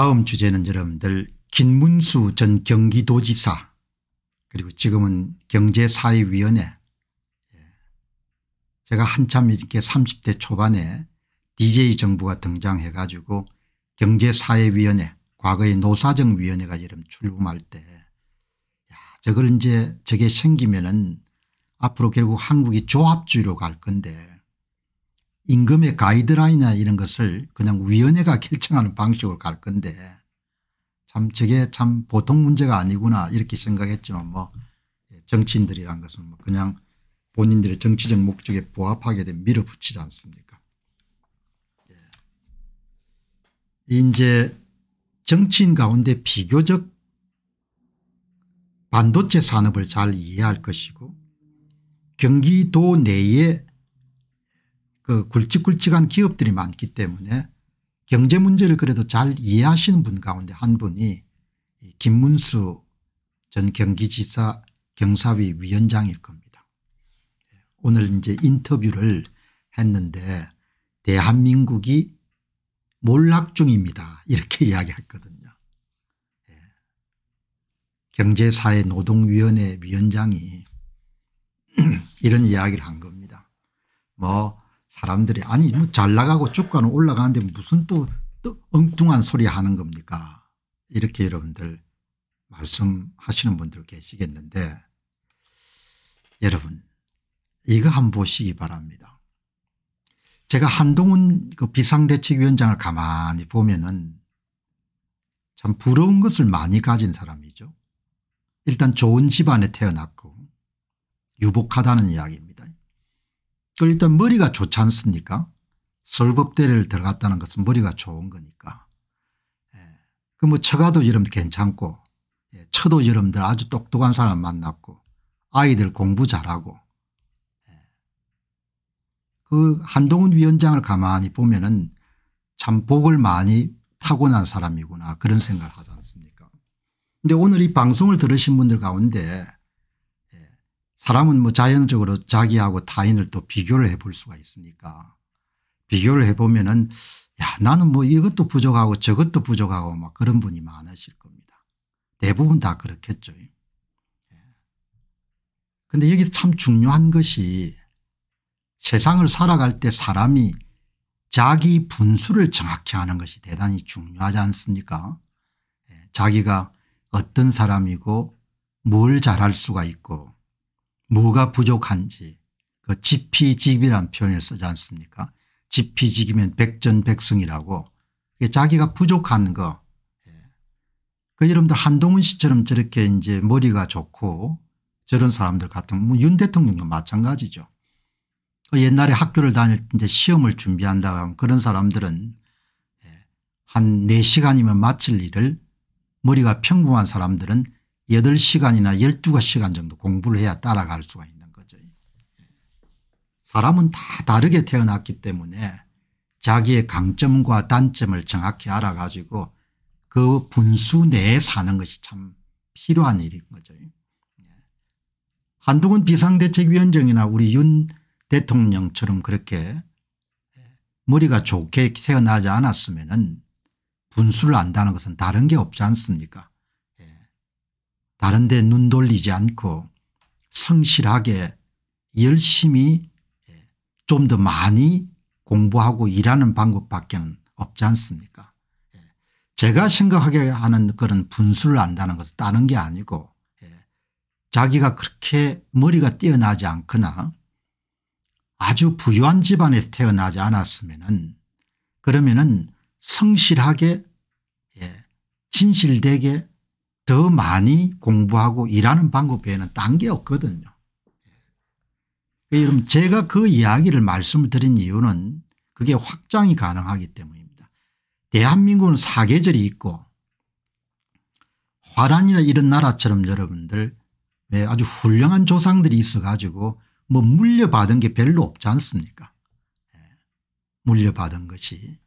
다음 주제는 여러분들 김문수 전 경기도지사 그리고 지금은 경제사회위원회 예. 제가 한참 이렇게 30대 초반에 DJ 정부가 등장해 가지고 경제사회위원회 과거의 노사정위원회가 여름 출범할 때 야, 저걸 이제 저게 생기면은 앞으로 결국 한국이 조합주의로 갈 건데 임금의 가이드라인이나 이런 것을 그냥 위원회가 결정하는 방식으로 갈 건데 참 저게 참 보통 문제가 아니구나 이렇게 생각했지만 뭐 예, 정치인들이란 것은 뭐 그냥 본인들의 정치적 목적에 부합하게 된 밀어붙이지 않습니까 예. 이제 정치인 가운데 비교적 반도체 산업을 잘 이해할 것이고 경기도 내에 그 굵직굵직한 기업들이 많기 때문에 경제 문제를 그래도 잘 이해하시는 분 가운데 한 분이 김문수 전 경기지사 경사위 위원장일 겁니다. 오늘 이제 인터뷰를 했는데 대한민국이 몰락 중입니다. 이렇게 이야기했거든요. 예. 경제사회노동위원회 위원장이 이런 이야기를 한 겁니다. 뭐 사람들이 아니 뭐잘 나가고 주가는 올라가는데 무슨 또, 또 엉뚱한 소리 하는 겁니까 이렇게 여러분들 말씀하시는 분들 계시겠는데 여러분 이거 한번 보시기 바랍니다. 제가 한동훈 그 비상대책위원장을 가만히 보면은 참 부러운 것을 많이 가진 사람이죠. 일단 좋은 집안에 태어났고 유복하다는 이야기입니다. 일단 머리가 좋지 않습니까 설법대를 들어갔다는 것은 머리가 좋은 거니까. 예. 그뭐 처가도 여러분들 괜찮고 예. 처도 여러분들 아주 똑똑한 사람 만났고 아이들 공부 잘하고 예. 그 한동훈 위원장을 가만히 보면은 참 복을 많이 타고난 사람이구나 그런 생각을 하지 않습니까 근데 오늘 이 방송을 들으신 분들 가운데 사람은 뭐 자연적으로 자기하고 타인을 또 비교를 해볼 수가 있으니까 비교를 해보면은 야 나는 뭐 이것도 부족하고 저것도 부족하고 막 그런 분이 많으실 겁니다. 대부분 다 그렇겠죠. 예. 근데 여기서 참 중요한 것이 세상을 살아갈 때 사람이 자기 분수를 정확히 하는 것이 대단히 중요하지 않습니까 예, 자기가 어떤 사람이고 뭘 잘할 수가 있고 뭐가 부족한지 그지피지기라는 표현을 쓰지 않습니까 지피지기면 백전백승이라고 자기가 부족한 거. 예. 그 여러분들 한동훈 씨처럼 저렇게 이제 머리가 좋고 저런 사람들 같은 뭐윤 대통령도 마찬가지죠. 그 옛날에 학교를 다닐 때 시험을 준비한다 하면 그런 사람들은 예, 한 4시간이면 마칠 일을 머리가 평범한 사람들은 8시간이나 12시간 정도 공부를 해야 따라갈 수가 있는 거죠. 예. 사람은 다 다르게 태어났기 때문에 자기의 강점과 단점을 정확히 알아가지고 그 분수 내에 사는 것이 참 필요한 일인 거죠. 예. 한동훈 비상대책위원장이나 우리 윤 대통령처럼 그렇게 머리가 좋게 태어나지 않았으면 분수를 안다는 것은 다른 게 없지 않습니까 다른 데 눈 돌리지 않고 성실하게 열심히 예, 좀더 많이 공부하고 일하는 방법밖에 없지 않습니까 예, 제가 생각하게 하는 그런 분수를 안다는 것은 따는 게 아니고 예, 자기가 그렇게 머리가 뛰어나지 않거나 아주 부유한 집안에서 태어나지 않았으면 그러면은 성실하게 진실되게 더 많이 공부하고 일하는 방법 외에는 딴 게 없거든요. 여러분 그 제가 그 이야기를 말씀을 드린 이유는 그게 확장이 가능하기 때문입니다. 대한민국은 사계절이 있고 화란이나 이런 나라처럼 여러분들 네, 아주 훌륭한 조상들이 있어 가지고 뭐 물려받은 게 별로 없지 않습니까 네, 물려받은 것이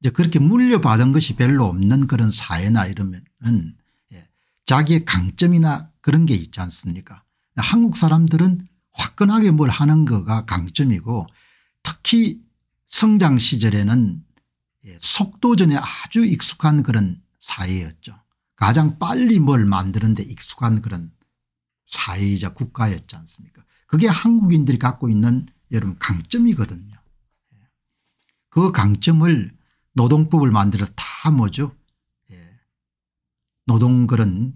이제 그렇게 물려받은 것이 별로 없는 그런 사회나 이러면은 자기의 강점이나 그런 게 있지 않습니까 한국 사람들은 화끈하게 뭘 하는 거가 강점이고 특히 성장 시절에는 예, 속도전에 아주 익숙한 그런 사회였죠. 가장 빨리 뭘 만드는 데 익숙한 그런 사회이자 국가였지 않습니까 그게 한국인들이 갖고 있는 여러분 강점이거든요. 예. 그 강점을 노동법을 만들어서 다 뭐죠 노동글은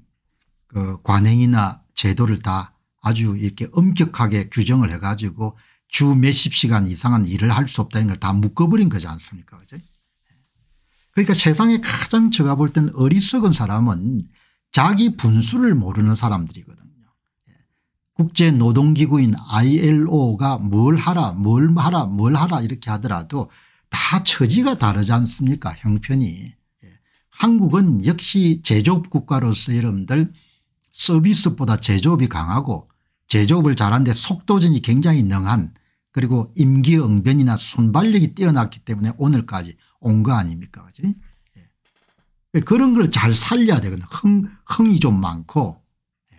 그 관행이나 제도를 다 아주 이렇게 엄격하게 규정을 해가지고 주 몇십 시간 이상은 일을 할 수 없다는 걸 다 묶어버린 거지 않습니까 그죠 예. 그러니까 세상에 가장 제가 볼 땐 어리석은 사람은 자기 분수를 모르는 사람들이거든요. 예. 국제노동기구인 ILO가 뭘 하라 뭘 하라 뭘 하라 이렇게 하더라도 다 처지가 다르지 않습니까 형편이. 한국은 역시 제조업 국가로서 여러분들 서비스보다 제조업이 강하고 제조업을 잘하는데 속도전이 굉장히 능한 그리고 임기응변이나 순발력이 뛰어났기 때문에 오늘까지 온 거 아닙니까 그지 예. 그런 걸 잘 살려야 되거든 흥, 흥이 좀 많고 예.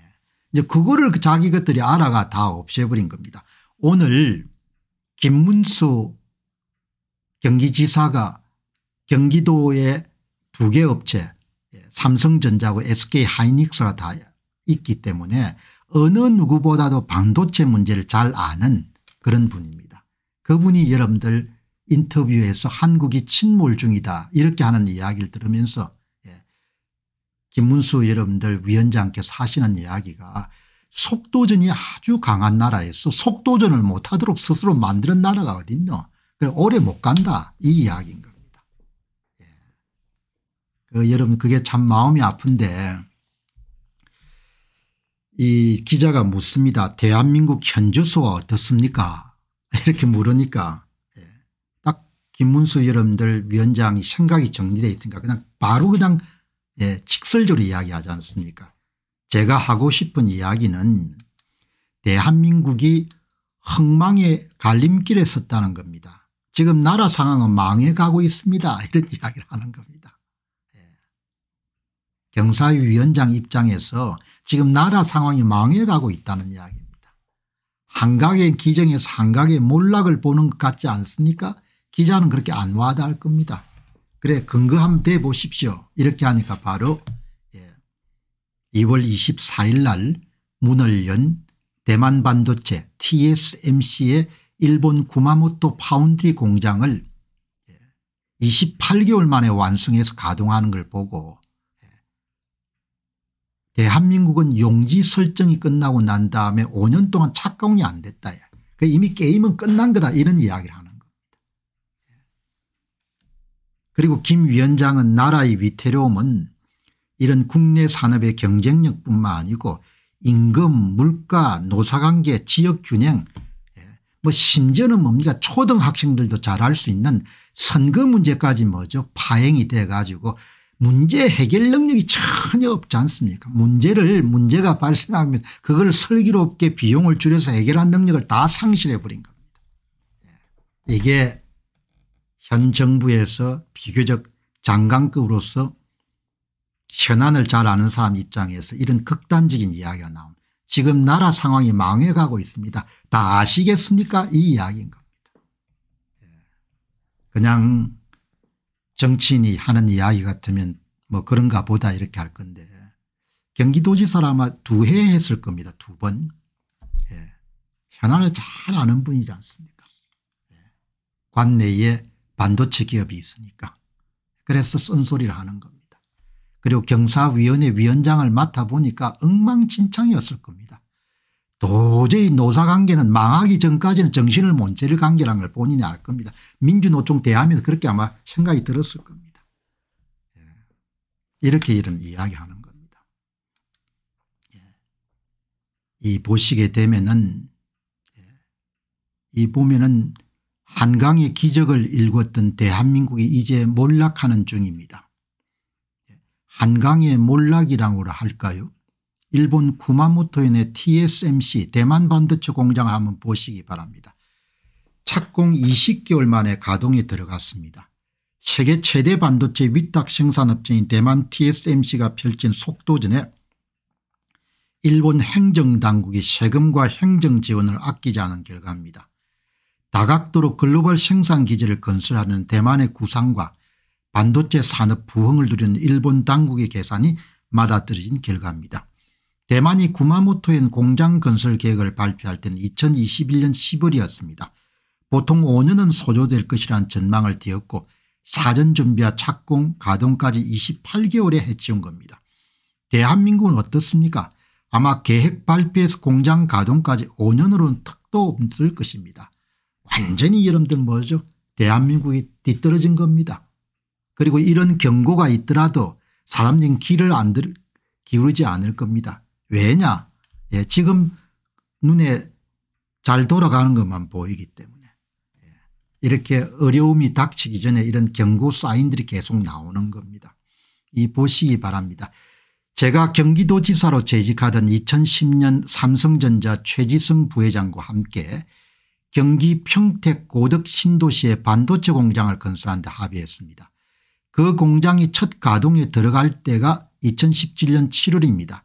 이제 그거를 그 자기 것들이 알아가 다 없애버린 겁니다 오늘 김문수 경기지사가 경기도에 두개 업체 예, 삼성전자하고 SK하이닉스가 다 있기 때문에 어느 누구보다도 반도체 문제를 잘 아는 그런 분입니다. 그분이 여러분들 인터뷰에서 한국이 침몰 중이다 이렇게 하는 이야기를 들으면서 예, 김문수 여러분들 위원장께서 하시는 이야기가 속도전이 아주 강한 나라에서 속도전을 못하도록 스스로 만드는 나라가 어딨노 오래 못 간다 이 이야기인 거그 여러분 그게 참 마음이 아픈데 이 기자가 묻습니다. 대한민국 현주소가 어떻습니까? 이렇게 물으니까 예. 딱 김문수 여러분들 위원장이 생각이 정리되어 있으니까 그냥 바로 그냥 예, 직설적으로 이야기하지 않습니까 제가 하고 싶은 이야기는 대한민국이 흥망의 갈림길에 섰다는 겁니다. 지금 나라 상황은 망해가고 있습니다. 이런 이야기를 하는 겁니다. 경사위원장 입장에서 지금 나라 상황이 망해가고 있다는 이야기입니다. 한강의 기정에서 한강의 몰락을 보는 것 같지 않습니까 기자는 그렇게 안 와닿을 겁니다. 그래 근거함 대 보십시오. 이렇게 하니까 바로 2월 예, 24일 날 문을 연 대만 반도체 tsmc의 일본 구마모토 파운드리 공장을 28개월 예, 만에 완성해서 가동하는 걸 보고 대한민국은 예, 용지 설정이 끝나고 난 다음에 5년 동안 착공이 안 됐다. 그 이미 게임은 끝난 거다 이런 이야기를 하는 겁니다. 예. 그리고 김 위원장은 나라의 위태로움은 이런 국내 산업의 경쟁력뿐만 아니고 임금 물가 노사관계 지역균형 예, 뭐 심지어는 뭡니까 초등학생들도 잘할 수 있는 선거 문제까지 뭐죠 파행이 돼 가지고 문제 해결 능력이 전혀 없지 않습니까 문제를 문제가 발생하면 그걸 슬기롭게 비용을 줄여서 해결한 능력을 다 상실해 버린 겁니다. 예. 이게 현 정부에서 비교적 장관급으로서 현안을 잘 아는 사람 입장에서 이런 극단적인 이야기가 나옵니다. 지금 나라 상황이 망해가고 있습니다. 다 아시겠습니까 이 이야기인 겁니다. 예. 그냥 정치인이 하는 이야기 같으면 뭐 그런가 보다 이렇게 할 건데 경기도지사를 아마 두 해 했을 겁니다. 두 번. 예. 현안을 잘 아는 분이지 않습니까 예. 관내에 반도체 기업이 있으니까 그래서 쓴소리를 하는 겁니다. 그리고 경사위원회 위원장을 맡아보니까 엉망진창이었을 겁니다. 도저히 노사관계는 망하기 전까지는 정신을 못 차릴 관계라는 걸 본인이 알 겁니다. 민주노총 대하면 그렇게 아마 생각이 들었을 겁니다. 이렇게 이름 이야기하는 겁니다. 예. 이 보시게 되면은 예. 이 보면은 한강의 기적을 일궜던 대한민국이 이제 몰락하는 중입니다. 예. 한강의 몰락이라고 할까요? 일본 구마모토현의 TSMC 대만 반도체 공장을 한번 보시기 바랍니다. 착공 20개월 만에 가동에 들어갔습니다. 세계 최대 반도체 위탁 생산업체인 대만 tsmc가 펼친 속도전에 일본 행정당국이 세금과 행정지원을 아끼지 않은 결과입니다. 다각도로 글로벌 생산기지를 건설하는 대만의 구상과 반도체 산업 부흥을 누리는 일본 당국의 계산이 맞아떨어진 결과입니다. 대만이 구마모토엔 공장 건설 계획을 발표할 때는 2021년 10월이었습니다. 보통 5년은 소조될 것이란 전망을 띄었고 사전 준비와 착공 가동까지 28개월에 해치운 겁니다. 대한민국은 어떻습니까 아마 계획 발표에서 공장 가동까지 5년으로는 턱도 없을 것입니다. 완전히 여러분들 뭐죠 대한민국이 뒤떨어진 겁니다. 그리고 이런 경고가 있더라도 사람들은 귀를 안 들, 기울이지 않을 겁니다. 왜냐 예, 지금 눈에 잘 돌아가는 것만 보이기 때문에. 이렇게 어려움이 닥치기 전에 이런 경고 사인들이 계속 나오는 겁니다. 이 보시기 바랍니다. 제가 경기도지사로 재직하던 2010년 삼성전자 최지승 부회장과 함께 경기 평택 고덕 신도시에 반도체 공장을 건설하는 데 합의했습니다. 그 공장이 첫 가동에 들어갈 때가 2017년 7월입니다.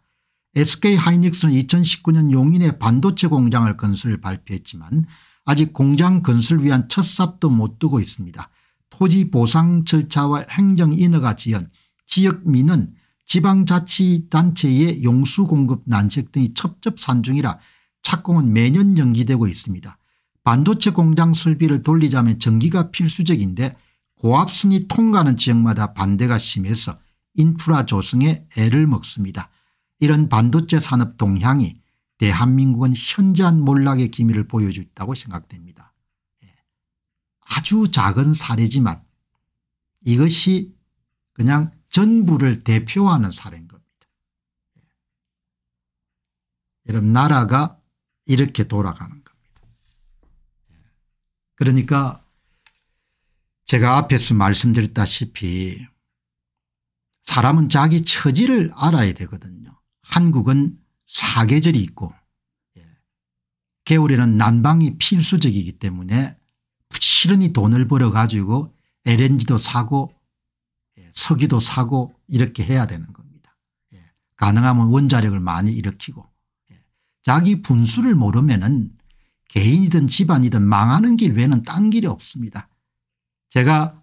SK하이닉스는 2019년 용인에 반도체 공장을 건설 발표했지만 아직 공장 건설 위한 첫 삽도 못 두고 있습니다. 토지 보상 절차와 행정인허가 지연 지역민은 지방자치단체의 용수 공급 난색 등이 첩첩산 중이라 착공은 매년 연기되고 있습니다. 반도체 공장 설비를 돌리자면 전기가 필수적인데 고압선이 통과하는 지역마다 반대가 심해서 인프라 조성에 애를 먹습니다. 이런 반도체 산업 동향이 대한민국은 현저한 몰락의 기미를 보여줬다고 생각됩니다. 예. 아주 작은 사례지만 이것이 그냥 전부를 대표하는 사례인 겁니다. 예. 여러분 나라가 이렇게 돌아가는 겁니다. 예. 그러니까 제가 앞에서 말씀드렸다시피 사람은 자기 처지를 알아야 되거든요. 한국은 사계절이 있고 예. 겨울에는 난방이 필수적이기 때문에 부지런히 돈을 벌어 가지고 LNG도 사고 예, 석유도 사고 이렇게 해야 되는 겁니다. 예. 가능하면 원자력을 많이 일으키고 자기 분수를 모르면 은 개인이든 집안이든 망하는 길 외에는 딴 길이 없습니다. 제가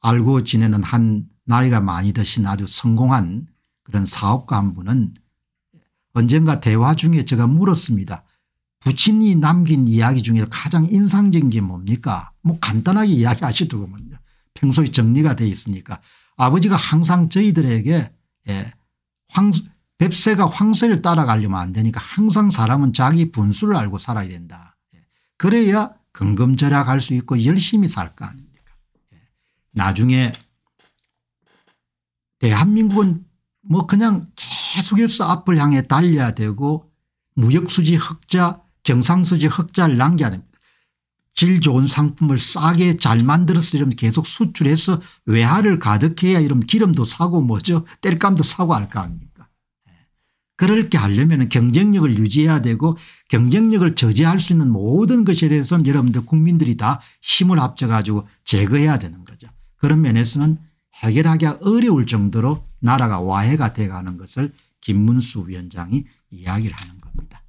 알고 지내는 한 나이가 많이 드신 아주 성공한 그런 사업가 한 분은 언젠가 대화 중에 제가 물었습니다. 부친이 남긴 이야기 중에 가장 인상적인 게 뭡니까 뭐 간단하게 이야기하시더군요. 평소에 정리가 돼 있으니까 아버지가 항상 저희들에게 예, 황, 뱁새가 황새를 따라가려면 안 되니까 항상 사람은 자기 분수를 알고 살아야 된다. 예, 그래야 근검절약할 수 있고 열심히 살 거 아닙니까 예, 나중에 대한민국은 뭐 그냥 계속해서 앞을 향해 달려야 되고 무역수지 흑자 경상수지 흑자를 남겨야 됩니다. 질 좋은 상품을 싸게 잘 만들어서 이러면 계속 수출해서 외화를 가득해야 이러면 기름도 사고 뭐죠 땔감도 사고 할거 아닙니까 예. 그렇게 하려면 경쟁력을 유지해야 되고 경쟁력을 저지할 수 있는 모든 것에 대해서는 여러분들 국민들이 다 힘을 합쳐 가지고 제거해야 되는 거죠. 그런 면에서는 해결하기 어려울 정도로 나라가 와해가 돼가는 것을 김문수 위원장이 이야기를 하는 겁니다.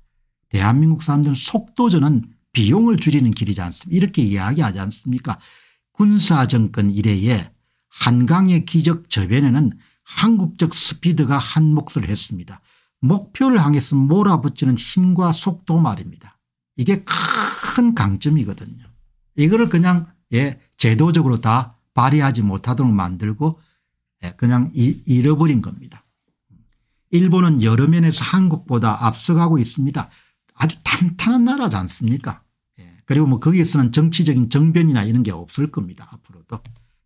대한민국 사람들은 속도전은 비용을 줄이는 길이지 않습니까 이렇게 이야기하지 않습니까 군사정권 이래에 한강의 기적 저변에는 한국적 스피드가 한몫을 했습니다. 목표를 향해서 몰아붙이는 힘과 속도 말입니다. 이게 큰 강점이거든요. 이거를 그냥 예 제도적으로 다 발휘하지 못하도록 만들고 예, 그냥 잃어버린 겁니다. 일본은 여러 면에서 한국보다 앞서가고 있습니다. 아주 탄탄한 나라지 않습니까 예, 그리고 뭐 거기에서는 정치적인 정변이나 이런 게 없을 겁니다. 앞으로도.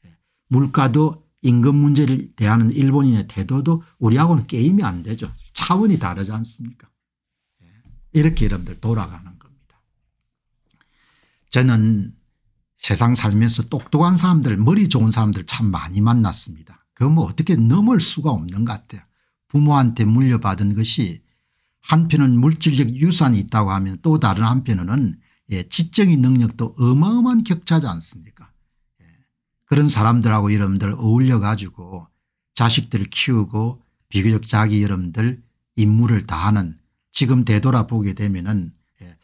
예, 물가도 임금 문제를 대하는 일본인의 태도도 우리하고는 게임이 안 되죠. 차원이 다르지 않습니까 이렇게 여러분들 돌아가는 겁니다. 저는 세상 살면서 똑똑한 사람들 머리 좋은 사람들 참 많이 만났습니다. 그거 뭐 어떻게 넘을 수가 없는 것 같아요. 부모한테 물려받은 것이 한편은 물질적 유산이 있다고 하면 또 다른 한편으로는 예, 지적인 능력도 어마어마한 격차지 않습니까 예, 그런 사람들하고 여러분들 어울려 가지고 자식들을 키우고 비교적 자기 여러분들 임무를 다하는 지금 되돌아보게 되면은 예, 야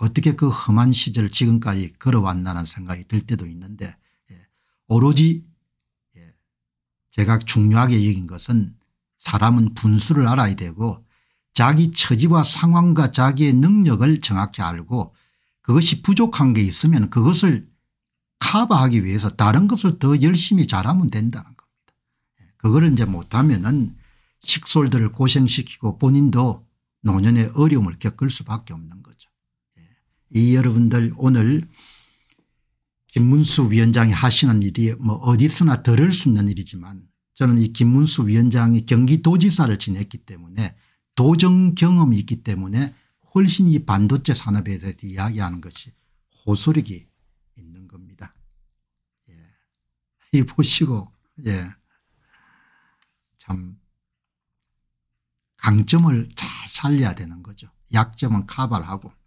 어떻게 그 험한 시절 지금까지 걸어왔나는 생각이 들 때도 있는데 예, 오로지 제가 중요하게 여긴 것은 사람은 분수를 알아야 되고 자기 처지와 상황과 자기의 능력을 정확히 알고 그것이 부족한 게 있으면 그것을 커버하기 위해서 다른 것을 더 열심히 잘하면 된다는 겁니다. 예, 그거를 이제 못하면 은 식솔들을 고생시키고 본인도 노년의 어려움을 겪을 수밖에 없는 거죠. 예, 이 여러분들 오늘 김문수 위원장이 하시는 일이 뭐 어디서나 들을 수 있는 일이지만 저는 이 김문수 위원장이 경기도지사를 지냈기 때문에 도정 경험이 있기 때문에 훨씬 이 반도체 산업에 대해서 이야기하는 것이 호소력이 있는 겁니다. 예. 이 보시고 예. 참 강점을 잘 살려야 되는 거죠. 약점은 카발하고